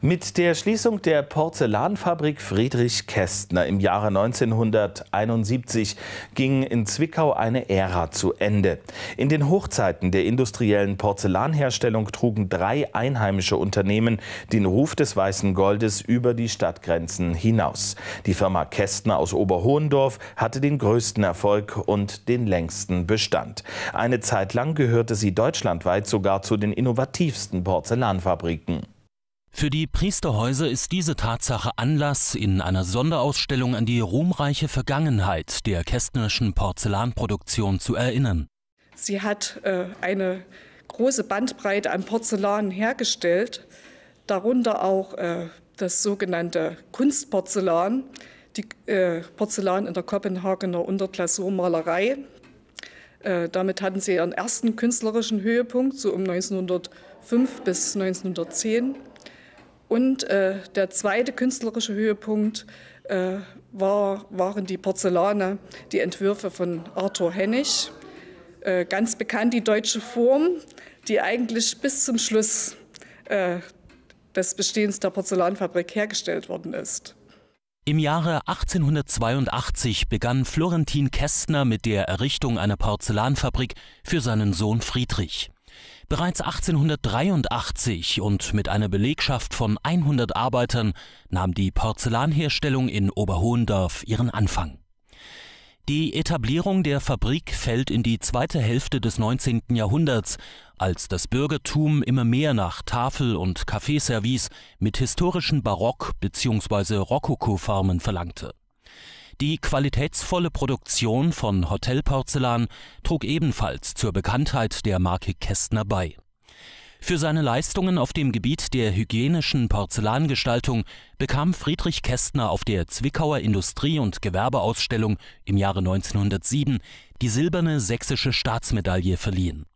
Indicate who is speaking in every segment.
Speaker 1: Mit der Schließung der Porzellanfabrik Friedrich Kästner im Jahre 1971 ging in Zwickau eine Ära zu Ende. In den Hochzeiten der industriellen Porzellanherstellung trugen drei einheimische Unternehmen den Ruf des weißen Goldes über die Stadtgrenzen hinaus. Die Firma Kästner aus Oberhohendorf hatte den größten Erfolg und den längsten Bestand. Eine Zeit lang gehörte sie deutschlandweit sogar zu den innovativsten Porzellanfabriken. Für die Priesterhäuser ist diese Tatsache Anlass, in einer Sonderausstellung an die ruhmreiche Vergangenheit der kästnerischen Porzellanproduktion zu erinnern.
Speaker 2: Sie hat äh, eine große Bandbreite an Porzellan hergestellt, darunter auch äh, das sogenannte Kunstporzellan, die äh, Porzellan in der Kopenhagener Unterglasurmalerei. Äh, damit hatten sie ihren ersten künstlerischen Höhepunkt, so um 1905 bis 1910. Und äh, der zweite künstlerische Höhepunkt äh, war, waren die Porzellane, die Entwürfe von Arthur Hennig. Äh, ganz bekannt die deutsche Form, die eigentlich bis zum Schluss äh, des Bestehens der Porzellanfabrik hergestellt worden ist.
Speaker 1: Im Jahre 1882 begann Florentin Kästner mit der Errichtung einer Porzellanfabrik für seinen Sohn Friedrich. Bereits 1883 und mit einer Belegschaft von 100 Arbeitern nahm die Porzellanherstellung in Oberhohendorf ihren Anfang. Die Etablierung der Fabrik fällt in die zweite Hälfte des 19. Jahrhunderts, als das Bürgertum immer mehr nach Tafel- und Kaffeeservice mit historischen Barock- bzw. Rokoko-Formen verlangte. Die qualitätsvolle Produktion von Hotelporzellan trug ebenfalls zur Bekanntheit der Marke Kästner bei. Für seine Leistungen auf dem Gebiet der hygienischen Porzellangestaltung bekam Friedrich Kästner auf der Zwickauer Industrie- und Gewerbeausstellung im Jahre 1907 die silberne sächsische Staatsmedaille verliehen.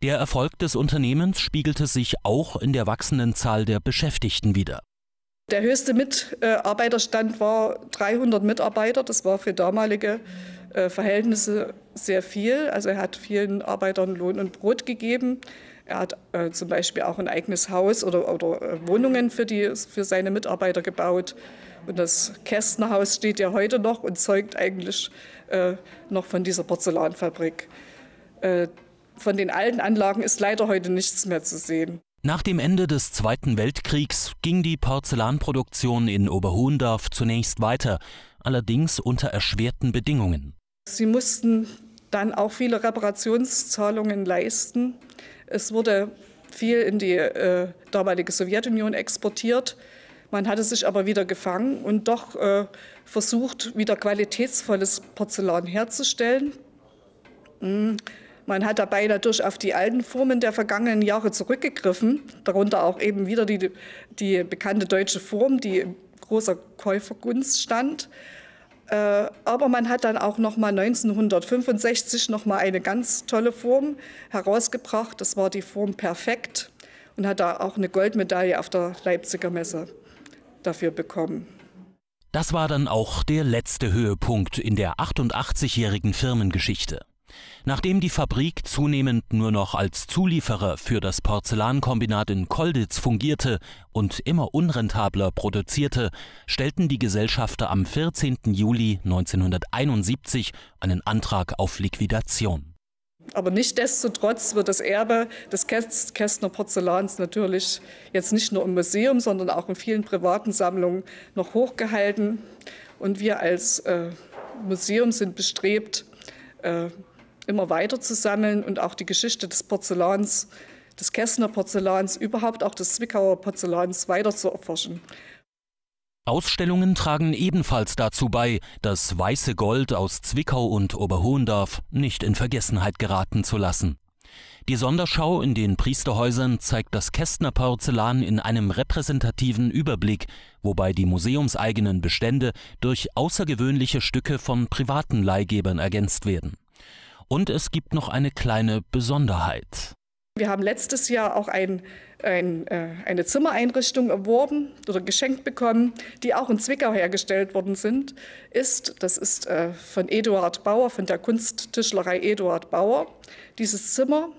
Speaker 1: Der Erfolg des Unternehmens spiegelte sich auch in der wachsenden Zahl der Beschäftigten wider
Speaker 2: der höchste Mitarbeiterstand war 300 Mitarbeiter. Das war für damalige äh, Verhältnisse sehr viel. Also er hat vielen Arbeitern Lohn und Brot gegeben. Er hat äh, zum Beispiel auch ein eigenes Haus oder, oder äh, Wohnungen für, die, für seine Mitarbeiter gebaut. Und das Kästnerhaus steht ja heute noch und zeugt eigentlich äh, noch von dieser Porzellanfabrik. Äh, von den alten Anlagen ist leider heute nichts mehr zu sehen.
Speaker 1: Nach dem Ende des Zweiten Weltkriegs ging die Porzellanproduktion in Oberhohndorf zunächst weiter, allerdings unter erschwerten Bedingungen.
Speaker 2: Sie mussten dann auch viele Reparationszahlungen leisten. Es wurde viel in die äh, damalige Sowjetunion exportiert. Man hatte sich aber wieder gefangen und doch äh, versucht, wieder qualitätsvolles Porzellan herzustellen. Hm. Man hat dabei natürlich auf die alten Formen der vergangenen Jahre zurückgegriffen, darunter auch eben wieder die, die bekannte deutsche Form, die in großer Käufergunst stand. Äh, aber man hat dann auch noch mal 1965 noch mal eine ganz tolle Form herausgebracht. Das war die Form Perfekt und hat da auch eine Goldmedaille auf der Leipziger Messe dafür bekommen.
Speaker 1: Das war dann auch der letzte Höhepunkt in der 88-jährigen Firmengeschichte. Nachdem die Fabrik zunehmend nur noch als Zulieferer für das Porzellankombinat in Kolditz fungierte und immer unrentabler produzierte, stellten die Gesellschafter am 14. Juli 1971 einen Antrag auf Liquidation.
Speaker 2: Aber nichtdestotrotz wird das Erbe des Kästner Porzellans natürlich jetzt nicht nur im Museum, sondern auch in vielen privaten Sammlungen noch hochgehalten. Und wir als äh, Museum sind bestrebt, äh, immer weiter zu sammeln und auch die Geschichte des Porzellans, des Kästner Porzellans, überhaupt auch des Zwickauer Porzellans weiter zu erforschen.
Speaker 1: Ausstellungen tragen ebenfalls dazu bei, das weiße Gold aus Zwickau und Oberhohendorf nicht in Vergessenheit geraten zu lassen. Die Sonderschau in den Priesterhäusern zeigt das Kästner Porzellan in einem repräsentativen Überblick, wobei die museumseigenen Bestände durch außergewöhnliche Stücke von privaten Leihgebern ergänzt werden. Und es gibt noch eine kleine Besonderheit.
Speaker 2: Wir haben letztes Jahr auch ein, ein, äh, eine Zimmereinrichtung erworben oder geschenkt bekommen, die auch in Zwickau hergestellt worden sind, ist, das ist äh, von Eduard Bauer, von der Kunsttischlerei Eduard Bauer, dieses Zimmer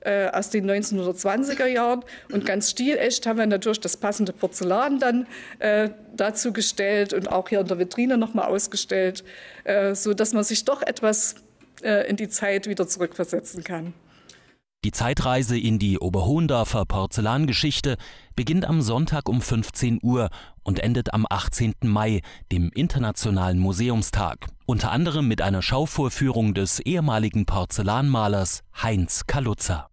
Speaker 2: äh, aus den 1920er Jahren. Und ganz stilecht haben wir natürlich das passende Porzellan dann äh, dazu gestellt und auch hier in der Vitrine nochmal ausgestellt, äh, sodass man sich doch etwas äh, in die Zeit wieder zurückversetzen kann.
Speaker 1: Die Zeitreise in die Oberhohndorfer Porzellangeschichte beginnt am Sonntag um 15 Uhr und endet am 18. Mai, dem Internationalen Museumstag. Unter anderem mit einer Schauvorführung des ehemaligen Porzellanmalers Heinz Kaluza.